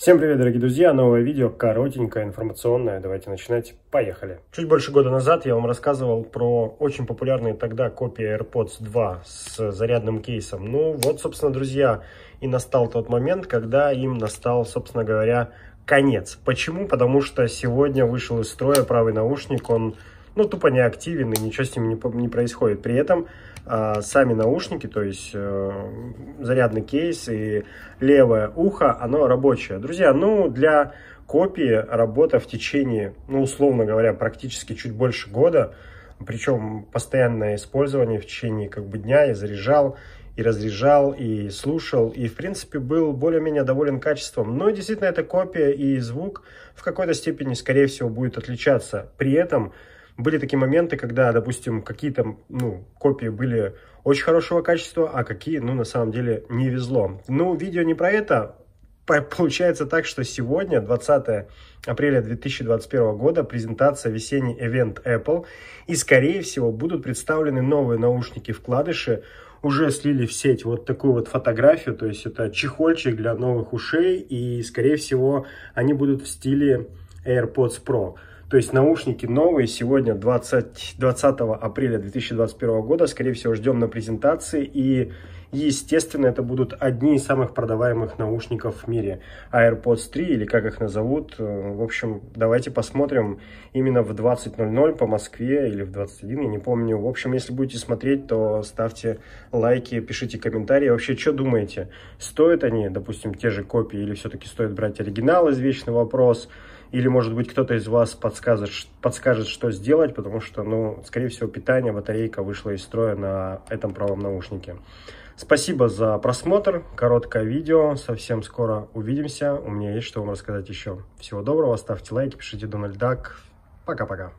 Всем привет, дорогие друзья! Новое видео, коротенькое, информационное. Давайте начинать. Поехали! Чуть больше года назад я вам рассказывал про очень популярные тогда копии AirPods 2 с зарядным кейсом. Ну вот, собственно, друзья, и настал тот момент, когда им настал, собственно говоря, конец. Почему? Потому что сегодня вышел из строя правый наушник, он ну, тупо не активен, и ничего с ними не, не происходит. При этом э, сами наушники, то есть э, зарядный кейс и левое ухо, оно рабочее. Друзья, ну, для копии работа в течение, ну, условно говоря, практически чуть больше года, причем постоянное использование в течение как бы дня, я заряжал, и разряжал, и слушал, и, в принципе, был более-менее доволен качеством. Но действительно эта копия и звук в какой-то степени, скорее всего, будет отличаться. При этом были такие моменты, когда, допустим, какие-то ну, копии были очень хорошего качества, а какие, ну, на самом деле, не везло. Ну, видео не про это. Получается так, что сегодня, 20 апреля 2021 года, презентация весенний эвент Apple, и, скорее всего, будут представлены новые наушники-вкладыши, уже слили в сеть вот такую вот фотографию, то есть это чехольчик для новых ушей, и, скорее всего, они будут в стиле AirPods Pro. То есть наушники новые сегодня, 20, 20 апреля 2021 года, скорее всего, ждем на презентации. И и, естественно, это будут одни из самых продаваемых наушников в мире. AirPods 3 или как их назовут. Э, в общем, давайте посмотрим именно в 20.00 по Москве или в 21, я не помню. В общем, если будете смотреть, то ставьте лайки, пишите комментарии. Вообще, что думаете? Стоят они, допустим, те же копии или все-таки стоит брать оригинал? Извечный вопрос. Или, может быть, кто-то из вас подскажет, подскажет, что сделать, потому что, ну, скорее всего, питание, батарейка вышла из строя на этом правом наушнике. Спасибо за просмотр. Короткое видео. Совсем скоро увидимся. У меня есть что вам рассказать еще. Всего доброго. Ставьте лайки, пишите Дональд Дак. Пока-пока.